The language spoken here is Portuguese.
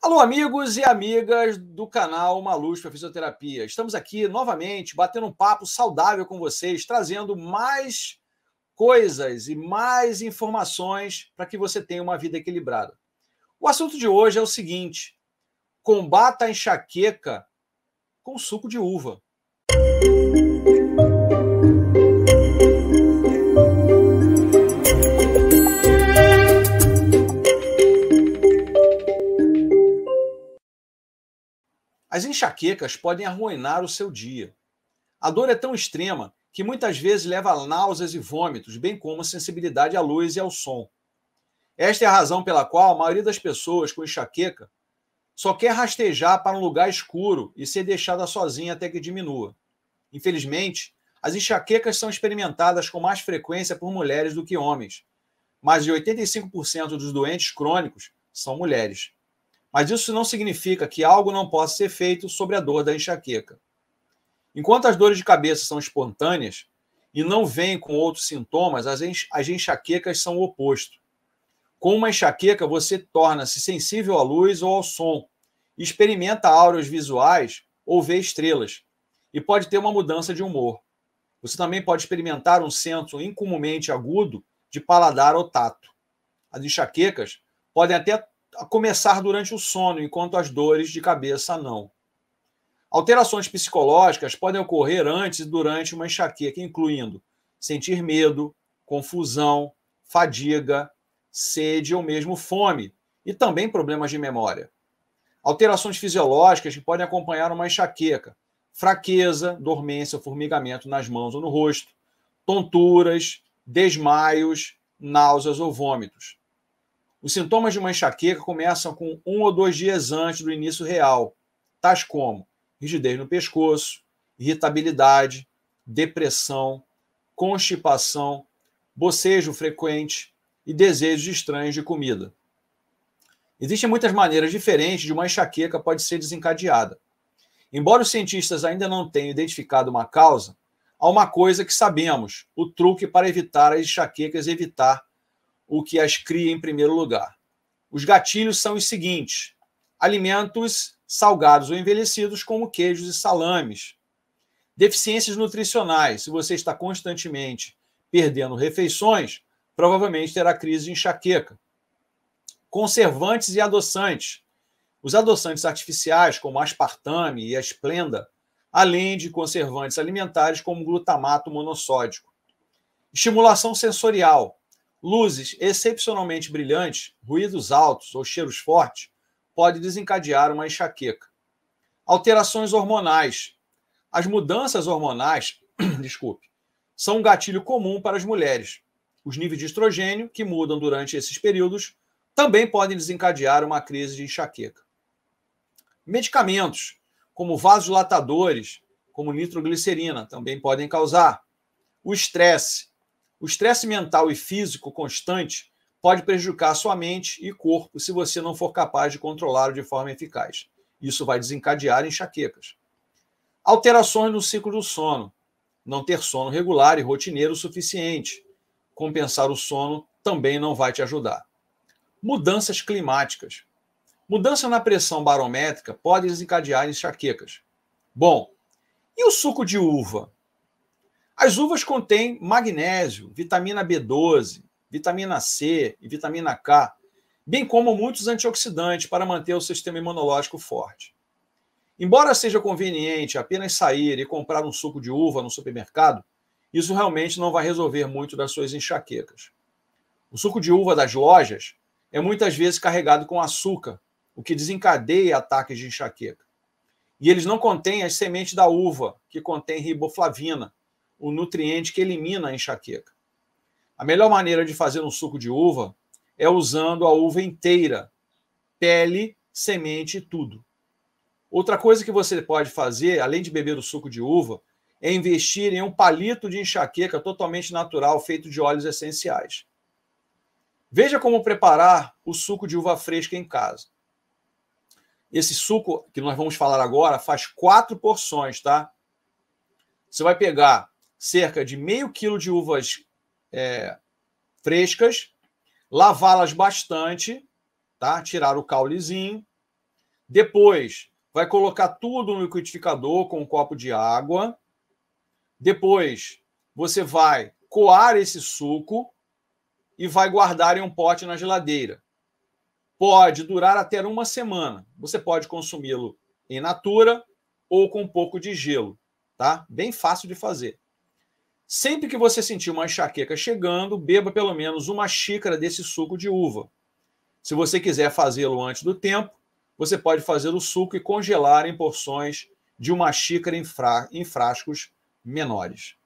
Alô, amigos e amigas do canal Maluz para Fisioterapia. Estamos aqui novamente batendo um papo saudável com vocês, trazendo mais coisas e mais informações para que você tenha uma vida equilibrada. O assunto de hoje é o seguinte: combata a enxaqueca com suco de uva. As enxaquecas podem arruinar o seu dia. A dor é tão extrema que muitas vezes leva a náuseas e vômitos, bem como a sensibilidade à luz e ao som. Esta é a razão pela qual a maioria das pessoas com enxaqueca só quer rastejar para um lugar escuro e ser deixada sozinha até que diminua. Infelizmente, as enxaquecas são experimentadas com mais frequência por mulheres do que homens, mas de 85% dos doentes crônicos são mulheres. Mas isso não significa que algo não possa ser feito sobre a dor da enxaqueca. Enquanto as dores de cabeça são espontâneas e não vêm com outros sintomas, as, enxaquecas são o oposto. Com uma enxaqueca, você torna-se sensível à luz ou ao som, experimenta auras visuais ou vê estrelas, e pode ter uma mudança de humor. Você também pode experimentar um senso incomumente agudo de paladar ou tato. As enxaquecas podem até a começar durante o sono, enquanto as dores de cabeça não. Alterações psicológicas podem ocorrer antes e durante uma enxaqueca, incluindo sentir medo, confusão, fadiga, sede ou mesmo fome, e também problemas de memória. Alterações fisiológicas que podem acompanhar uma enxaqueca, fraqueza, dormência, formigamento nas mãos ou no rosto, tonturas, desmaios, náuseas ou vômitos. Os sintomas de uma enxaqueca começam com um ou dois dias antes do início real, tais como rigidez no pescoço, irritabilidade, depressão, constipação, bocejo frequente e desejos estranhos de comida. Existem muitas maneiras diferentes de uma enxaqueca pode ser desencadeada. Embora os cientistas ainda não tenham identificado uma causa, há uma coisa que sabemos: o truque para evitar as enxaquecas é evitar o que as cria em primeiro lugar. Os gatilhos são os seguintes: alimentos salgados ou envelhecidos, como queijos e salames. Deficiências nutricionais. Se você está constantemente perdendo refeições, provavelmente terá crise de enxaqueca. Conservantes e adoçantes. Os adoçantes artificiais, como aspartame e a esplenda, além de conservantes alimentares, como glutamato monossódico. Estimulação sensorial. Luzes excepcionalmente brilhantes, ruídos altos ou cheiros fortes podem desencadear uma enxaqueca. Alterações hormonais. As mudanças hormonais, desculpe, são um gatilho comum para as mulheres. Os níveis de estrogênio, que mudam durante esses períodos, também podem desencadear uma crise de enxaqueca. Medicamentos, como vasodilatadores, como nitroglicerina, também podem causar. O estresse, o estresse mental e físico constante pode prejudicar sua mente e corpo se você não for capaz de controlá-lo de forma eficaz. Isso vai desencadear enxaquecas. Alterações no ciclo do sono. Não ter sono regular e rotineiro o suficiente. Compensar o sono também não vai te ajudar. Mudanças climáticas. Mudança na pressão barométrica pode desencadear enxaquecas. Bom, e o suco de uva? As uvas contêm magnésio, vitamina B12, vitamina C e vitamina K, bem como muitos antioxidantes para manter o sistema imunológico forte. Embora seja conveniente apenas sair e comprar um suco de uva no supermercado, isso realmente não vai resolver muito das suas enxaquecas. O suco de uva das lojas é muitas vezes carregado com açúcar, o que desencadeia ataques de enxaqueca. E eles não contêm as sementes da uva, que contém riboflavina, o nutriente que elimina a enxaqueca. A melhor maneira de fazer um suco de uva é usando a uva inteira, pele, semente e tudo. Outra coisa que você pode fazer, além de beber o suco de uva, é investir em um palito de enxaqueca totalmente natural, feito de óleos essenciais. Veja como preparar o suco de uva fresca em casa. Esse suco que nós vamos falar agora faz quatro porções, tá? Você vai pegar cerca de meio quilo de uvas é, frescas, lavá-las bastante, tá? Tirar o caulezinho. Depois, vai colocar tudo no liquidificador com um copo de água. Depois, você vai coar esse suco e vai guardar em um pote na geladeira. Pode durar até uma semana. Você pode consumi-lo em natura ou com um pouco de gelo, tá? Bem fácil de fazer. Sempre que você sentir uma enxaqueca chegando, beba pelo menos uma xícara desse suco de uva. Se você quiser fazê-lo antes do tempo, você pode fazer o suco e congelar em porções de uma xícara em, frascos menores.